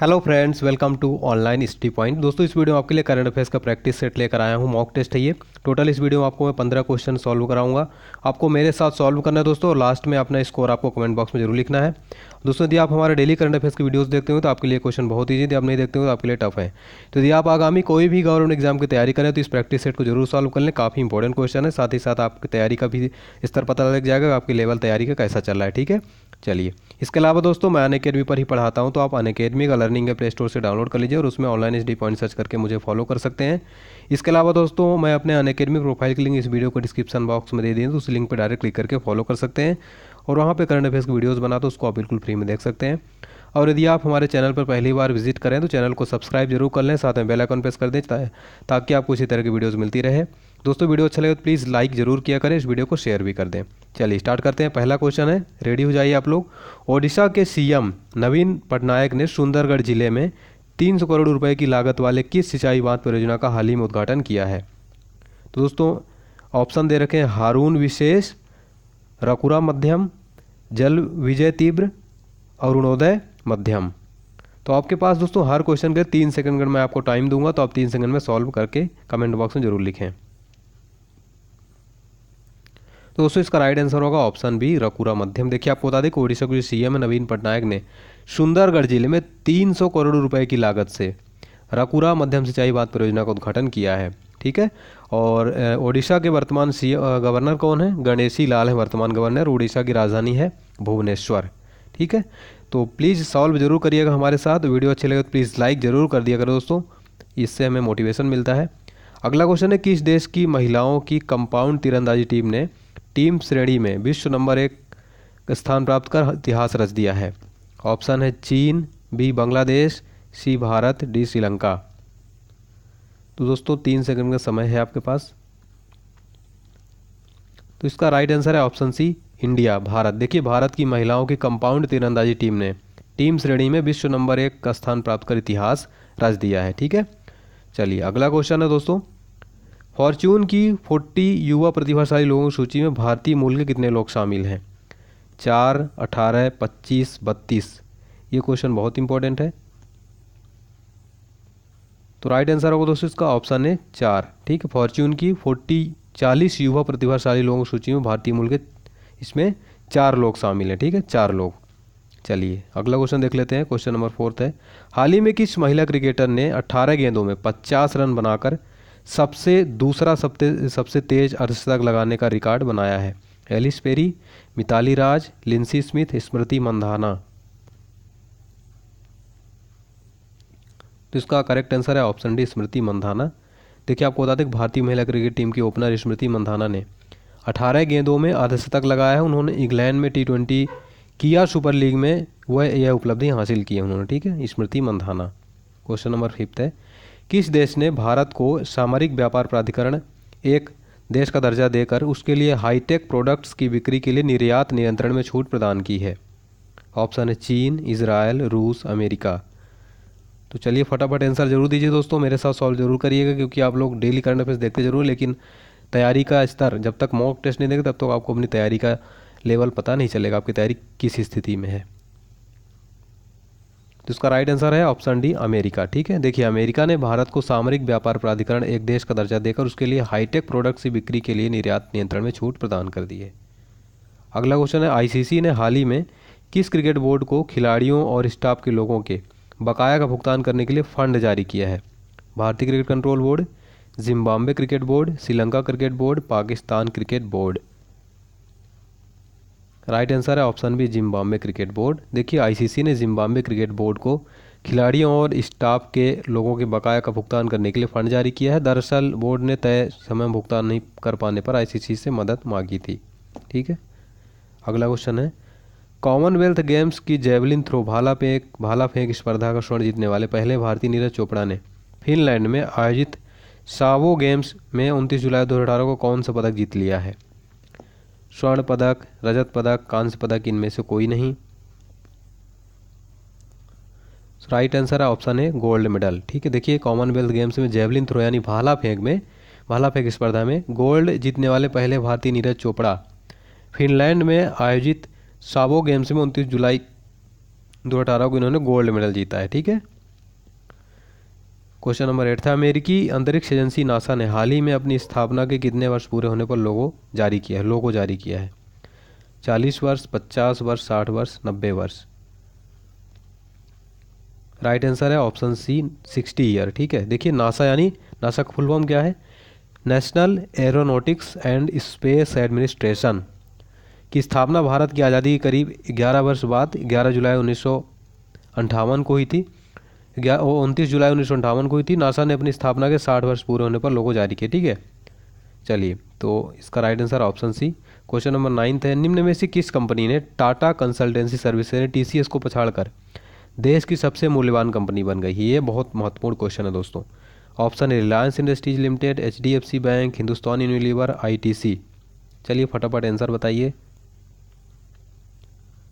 hello friends welcome to online स्टी point दोस्तों इस वीडियो में आपके लिए करंट अफेयर्स का प्रैक्टिस सेट लेकर आया हूँ मॉक टेस्ट है ये टोटल इस वीडियो में आपको मैं पंद्रह क्वेश्चन सॉल्व कराऊंगा आपको मेरे साथ सॉल्व करना है दोस्तों और लास्ट में अपना स्कोर आपको कमेंट बॉक्स में जरूर लिखना है दोस्तों यदि आप हमारे डेली करंट अफेयर्स की वीडियोस देखते हो तो आपके लिए क्वेश्चन बहुत ईजी यदि आप नहीं देखते हो तो आपके लिए टफ है तो यदि आप आगामी कोई भी गवर्नमेंट एग्जाम की तैयारी करें तो इस प्रैक्टिस सेट को जरूर सॉल्व कर लें काफ़ी इंपॉर्टेंट क्वेश्चन है साथ ही साथ आपकी तैयारी का भी स्तर पता लग जाएगा आपकी लेवल तैयारी का कैसा चल रहा है ठीक है चलिए इसके अलावा दोस्तों मैं अनकेडमी पर ही पढ़ाता हूँ तो आप अनकेडमी का लर्निंग प्ले स्टोर से डाउनलोड कर लीजिए और उसमें ऑनलाइन एच पॉइंट सर्च करके मुझे फॉलो कर सकते हैं इसके अलावा दोस्तों मैं अपने अनकेडमी प्रोफाइल की लिंक इस वीडियो को डिस्क्रिप्शन बॉक्स में दे दी तो उस लिंक पर डायरेक्ट क्लिक करके फॉलो कर सकते हैं और वहाँ पर करंट अफेयर्स की वीडियोज़ बना तो उसको आप बिल्कुल फ्री में देख सकते हैं और यदि आप हमारे चैनल पर पहली बार विजिट करें तो चैनल को सब्सक्राइब जरूर कर लें साथ में बेल आइकन प्रेस कर दें ताकि आपको इसी तरह की वीडियोस मिलती रहे दोस्तों वीडियो अच्छा लगे तो प्लीज़ लाइक जरूर किया करें इस वीडियो को शेयर भी कर दें चलिए स्टार्ट करते हैं पहला क्वेश्चन है रेडी हो जाइए आप लोग ओडिशा के सी नवीन पटनायक ने सुंदरगढ़ जिले में तीन करोड़ रुपये की लागत वाले किस सिंचाई बांध परियोजना का हाल ही में उद्घाटन किया है तो दोस्तों ऑप्शन दे रखें हारून विशेष रकुरा मध्यम जल विजय तीव्र अरुणोदय मध्यम तो आपके पास दोस्तों हर क्वेश्चन के तीन सेकंड मैं आपको टाइम दूंगा तो आप तीन सेकंड में सॉल्व करके कमेंट बॉक्स में जरूर लिखें तो दोस्तों इसका राइट आंसर होगा ऑप्शन बी रकुरा मध्यम देखिए आपको बता दें कि ओडिशा के जो सीएम है नवीन पटनायक ने सुंदरगढ़ जिले में 300 करोड़ रुपए की लागत से रकुरा मध्यम सिंचाई बांध परियोजना का उद्घाटन किया है ठीक है और ओडिशा के वर्तमान सी गवर्नर कौन है गणेशी लाल है वर्तमान गवर्नर उड़ीसा की राजधानी है भुवनेश्वर ठीक है तो प्लीज़ सॉल्व जरूर करिएगा हमारे साथ वीडियो अच्छे लगे तो प्लीज़ लाइक ज़रूर कर दिया करो दोस्तों इससे हमें मोटिवेशन मिलता है अगला क्वेश्चन है किस देश की महिलाओं की कंपाउंड तीरंदाजी टीम ने टीम श्रेणी में विश्व नंबर एक स्थान प्राप्त कर इतिहास रच दिया है ऑप्शन है चीन B Bangladesh C Bharat D Sri Lanka तो दोस्तों तीन सेकंड का समय है आपके पास तो इसका राइट आंसर है ऑप्शन सी इंडिया भारत देखिए भारत की महिलाओं की कंपाउंड तीरंदाजी टीम ने टीम श्रेणी में विश्व नंबर एक का स्थान प्राप्त कर इतिहास रच दिया है ठीक है चलिए अगला क्वेश्चन है दोस्तों फॉर्च्यून की फोर्टी युवा प्रतिभाशाली लोगों की सूची में भारतीय मूल के कितने लोग शामिल हैं चार अठारह पच्चीस बत्तीस ये क्वेश्चन बहुत इंपॉर्टेंट है तो राइट आंसर होगा दोस्तों इसका ऑप्शन है चार ठीक है फॉर्च्यून की फोर्टी चालीस युवा प्रतिभाशाली लोगों की सूची में भारतीय मूल के इसमें चार लोग शामिल हैं ठीक है चार लोग चलिए अगला क्वेश्चन देख लेते हैं क्वेश्चन नंबर फोर्थ है हाल ही में किस महिला क्रिकेटर ने 18 गेंदों में 50 रन बनाकर सबसे दूसरा सबसे सबसे तेज अर्धशतक लगाने का रिकॉर्ड बनाया है Ellyse Perry Mithali Raj Lindsay Smith Smriti Mandhana तो इसका करेक्ट आंसर है ऑप्शन डी स्मृति मंधाना देखिए आपको बता दें भारतीय महिला क्रिकेट टीम की ओपनर स्मृति मंधाना ने अठारह गेंदों में अर्धशतक लगाया है उन्होंने इंग्लैंड में टी ट्वेंटी किया सुपर लीग में वह यह उपलब्धि हासिल की है उन्होंने ठीक है Smriti Mandhana question number fifth है किस देश ने भारत को सामरिक व्यापार प्राधिकरण एक देश का दर्जा देकर उसके लिए हाईटेक प्रोडक्ट्स की बिक्री के लिए निर्यात नियंत्रण में छूट प्रदान की है ऑप्शन है चीन इसराइल रूस अमेरिका तो चलिए फटाफट आंसर जरूर दीजिए दोस्तों मेरे साथ सॉल्व जरूर करिएगा क्योंकि आप लोग डेली करंट अफेयर्स देखते जरूर लेकिन तैयारी का स्तर जब तक मॉक टेस्ट नहीं देंगे तब तक तो आपको अपनी तैयारी का लेवल पता नहीं चलेगा आपकी तैयारी किस स्थिति में है तो इसका राइट आंसर है ऑप्शन डी अमेरिका ठीक है देखिए अमेरिका ने भारत को सामरिक व्यापार प्राधिकरण एक देश का दर्जा देकर उसके लिए हाईटेक प्रोडक्ट्स की बिक्री के लिए निर्यात नियंत्रण में छूट प्रदान कर दी है अगला क्वेश्चन है आईसीसी ने हाल ही में किस क्रिकेट बोर्ड को खिलाड़ियों और स्टाफ के लोगों के बकाया का भुगतान करने के लिए फंड जारी किया है भारतीय cricket control board Zimbabwe cricket board Sri Lanka cricket board Pakistan cricket board right answer है option B Zimbabwe cricket board देखिए आईसीसी ने जिम्बाब्वे क्रिकेट बोर्ड को खिलाड़ियों और स्टाफ के लोगों के बकाया का भुगतान करने के लिए फंड जारी किया है दरअसल बोर्ड ने तय समय भुगतान नहीं कर पाने पर आईसीसी से मदद मांगी थी ठीक है अगला क्वेश्चन है कॉमनवेल्थ गेम्स की जेवलिन थ्रो भाला फेंक भाला फेंक स्पर्धा का स्वर्ण जीतने वाले पहले भारतीय नीरज चोपड़ा ने फिनलैंड में आयोजित सावो गेम्स में 29 जुलाई दो को कौन सा पदक जीत लिया है स्वर्ण पदक रजत पदक कांस्य पदक इनमें से कोई नहीं राइट आंसर है ऑप्शन है गोल्ड मेडल ठीक है देखिए कॉमनवेल्थ गेम्स में जेवलिन थ्रो यानी भाला फेंक में भाला फेंक स्पर्धा में गोल्ड जीतने वाले पहले भारतीय नीरज चोपड़ा फिनलैंड में आयोजित साबो गेम्स में उनतीस जुलाई दो अठारह को इन्होंने गोल्ड मेडल जीता है ठीक है क्वेश्चन नंबर एट था अमेरिकी अंतरिक्ष एजेंसी नासा ने हाल ही में अपनी स्थापना के कितने वर्ष पूरे होने पर लोगो जारी किया है लोगो जारी किया है चालीस वर्ष पचास वर्ष साठ वर्ष नब्बे वर्ष राइट आंसर है ऑप्शन सी सिक्सटी ईयर ठीक है देखिए नासा यानी नासा का फुल फॉर्म क्या है National Aeronautics and Space Administration की स्थापना भारत की आज़ादी के करीब 11 वर्ष बाद 11 जुलाई उन्नीस को हुई थी वो उनतीस जुलाई उन्नीस को हुई थी नासा ने अपनी स्थापना के 60 वर्ष पूरे होने पर लोगों जारी किए ठीक है चलिए तो इसका right answer option C question number ninth है निम्न में से किस कंपनी ने टाटा कंसल्टेंसी सर्विस ने टी को पछाड़ कर देश की सबसे मूल्यवान कंपनी बन गई ये बहुत महत्वपूर्ण क्वेश्चन है दोस्तों ऑप्शन है Reliance Industries Limited H bank Hindustan Unilever I चलिए फटाफट आंसर बताइए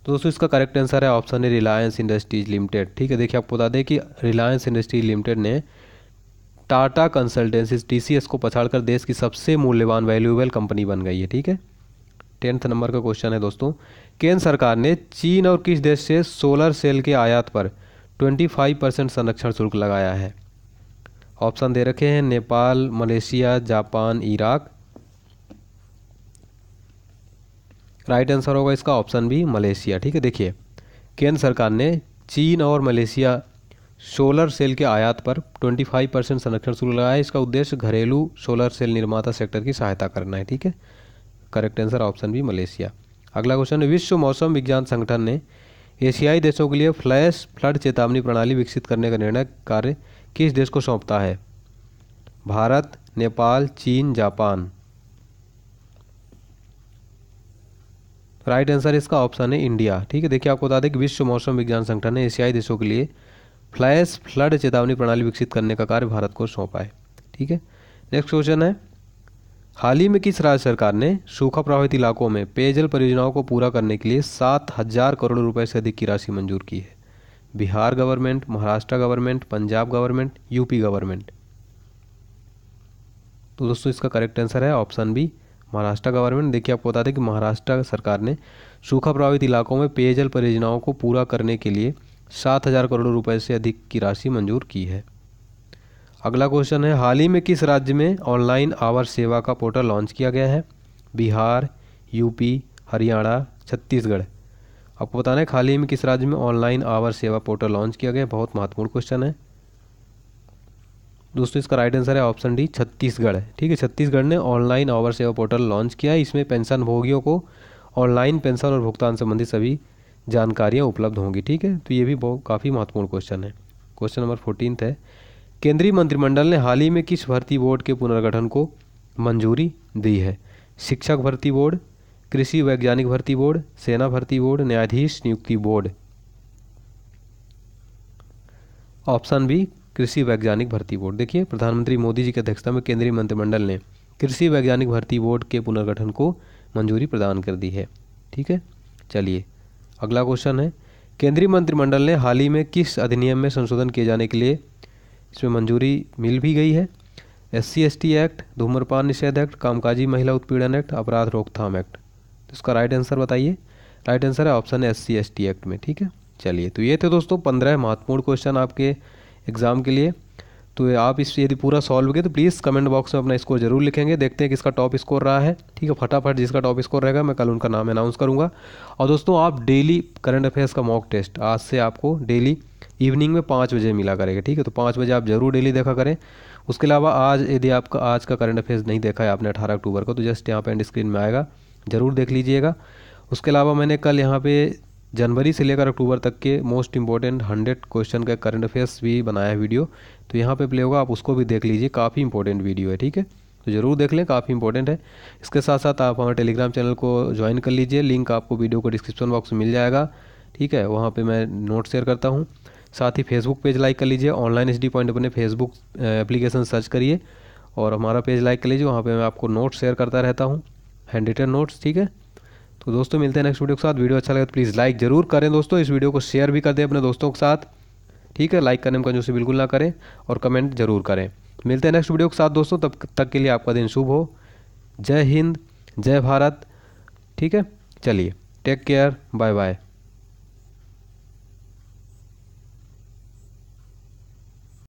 तो दोस्तों इसका करेक्ट आंसर है option A Reliance Industries Limited ठीक है देखिए आपको बता दें कि रिलायंस इंडस्ट्रीज लिमिटेड ने टाटा कंसल्टेंसीज टी को पछाड़कर देश की सबसे मूल्यवान वैल्यूएबल कंपनी बन गई है ठीक है टेंथ नंबर का क्वेश्चन है दोस्तों केंद्र सरकार ने चीन और किस देश से सोलर सेल के आयात पर 25 परसेंट संरक्षण शुल्क लगाया है ऑप्शन दे रखे हैं Nepal Malaysia Japan Iraq right answer होगा इसका ऑप्शन बी मलेशिया ठीक है देखिए केंद्र सरकार ने चीन और मलेशिया सोलर सेल के आयात पर 25 परसेंट संरक्षण शुल्क लगाया है इसका उद्देश्य घरेलू सोलर सेल निर्माता सेक्टर की सहायता करना है ठीक है correct answer option B Malaysia अगला क्वेश्चन है विश्व मौसम विज्ञान संगठन ने एशियाई देशों के लिए फ्लैश फ्लड चेतावनी प्रणाली विकसित करने का निर्णय कार्य किस देश को सौंपता है भारत नेपाल चीन जापान राइट आंसर इसका ऑप्शन है इंडिया ठीक है देखिए आपको बता दें कि विश्व मौसम विज्ञान संगठन ने एशियाई देशों के लिए फ्लैश फ्लड चेतावनी प्रणाली विकसित करने का कार्य भारत को सौंपा है ठीक है नेक्स्ट क्वेश्चन है हाल ही में किस राज्य सरकार ने सूखा प्रभावित इलाकों में पेयजल परियोजनाओं को पूरा करने के लिए सात हजार करोड़ रुपए से अधिक की राशि मंजूर की है Bihar government Maharashtra government Punjab government UP government तो दोस्तों इसका करेक्ट आंसर है ऑप्शन बी महाराष्ट्र गवर्नमेंट देखिए आपको बता दें कि महाराष्ट्र सरकार ने सूखा प्रभावित इलाकों में पेयजल परियोजनाओं को पूरा करने के लिए सात हज़ार करोड़ रुपए से अधिक की राशि मंजूर की है अगला क्वेश्चन है हाल ही में किस राज्य में ऑनलाइन आवर सेवा का पोर्टल लॉन्च किया गया है बिहार यूपी हरियाणा छत्तीसगढ़ आपको बताना है हाल ही में किस राज्य में ऑनलाइन आवर सेवा पोर्टल लॉन्च किया गया बहुत महत्वपूर्ण क्वेश्चन है दोस्तों इसका राइट आंसर है ऑप्शन डी छत्तीसगढ़ ठीक है छत्तीसगढ़ ने ऑनलाइन आवर सेवा पोर्टल लॉन्च किया है इसमें पेंशन भोगियों को ऑनलाइन पेंशन और भुगतान संबंधी सभी जानकारियाँ उपलब्ध होंगी ठीक है तो ये भी बहुत काफ़ी महत्वपूर्ण क्वेश्चन है क्वेश्चन नंबर फोर्टीनथ है केंद्रीय मंत्रिमंडल ने हाल ही में किस भर्ती बोर्ड के पुनर्गठन को मंजूरी दी है शिक्षक भर्ती बोर्ड कृषि वैज्ञानिक भर्ती बोर्ड सेना भर्ती बोर्ड न्यायाधीश नियुक्ति बोर्ड ऑप्शन बी कृषि वैज्ञानिक भर्ती बोर्ड देखिए प्रधानमंत्री मोदी जी की अध्यक्षता में केंद्रीय मंत्रिमंडल ने कृषि वैज्ञानिक भर्ती बोर्ड के पुनर्गठन को मंजूरी प्रदान कर दी है ठीक है चलिए अगला क्वेश्चन है केंद्रीय मंत्रिमंडल ने हाल ही में किस अधिनियम में संशोधन किए जाने के लिए इसमें मंजूरी मिल भी गई है S C S T act धूम्रपान निषेध एक्ट कामकाजी महिला उत्पीड़न एक्ट अपराध रोकथाम एक्ट तो इसका राइट आंसर बताइए राइट आंसर है option S C S T act में ठीक है चलिए तो ये थे दोस्तों पंद्रह महत्वपूर्ण क्वेश्चन आपके एग्ज़ाम के लिए तो आप इस यदि पूरा सॉल्व किए तो प्लीज़ कमेंट बॉक्स में अपना स्कोर जरूर लिखेंगे देखते हैं किसका टॉप स्कोर रहा है ठीक है फटाफट जिसका टॉप स्कोर रहेगा मैं कल उनका नाम अनाउंस करूँगा और दोस्तों आप डेली करंट अफेयर्स का मॉक टेस्ट आज से आपको डेली इवनिंग में पाँच बजे मिला करेगा ठीक है तो पाँच बजे आप जरूर डेली देखा करें उसके अलावा आज यदि आपका आज का करंट अफेयर्स नहीं देखा है आपने अठारह अक्टूबर को तो जस्ट यहाँ पर एंड स्क्रीन में आएगा ज़रूर देख लीजिएगा उसके अलावा मैंने कल यहाँ पे जनवरी से लेकर अक्टूबर तक के मोस्ट इंपॉर्टेंट हंड्रेड क्वेश्चन का करंट अफेयर्स भी बनाया है वीडियो तो यहाँ पे प्ले होगा आप उसको भी देख लीजिए काफ़ी इंपॉर्टेंट वीडियो है ठीक है तो ज़रूर देख लें काफ़ी इंपॉर्टेंट है इसके साथ साथ आप हमारे टेलीग्राम चैनल को ज्वाइन कर लीजिए लिंक आपको वीडियो को डिस्क्रिप्शन बॉक्स में मिल जाएगा ठीक है वहाँ पर मैं नोट शेयर करता हूँ साथ ही फेसबुक पेज लाइक कर लीजिए ऑनलाइन एच डी पॉइंट अपने फेसबुक एप्लीकेशन सर्च करिए और हमारा पेज लाइक कर लीजिए वहाँ पर मैं आपको नोट शेयर करता रहता हूँ हैंड रिटन नोट्स ठीक है तो दोस्तों मिलते हैं नेक्स्ट वीडियो के साथ वीडियो अच्छा लगे तो प्लीज़ लाइक जरूर करें दोस्तों इस वीडियो को शेयर भी कर दें अपने दोस्तों के साथ ठीक है लाइक करने में कंजूसी बिल्कुल ना करें और कमेंट जरूर करें मिलते हैं नेक्स्ट वीडियो के साथ दोस्तों तब तक के लिए आपका दिन शुभ हो जय हिंद जय भारत ठीक है चलिए टेक केयर बाय बाय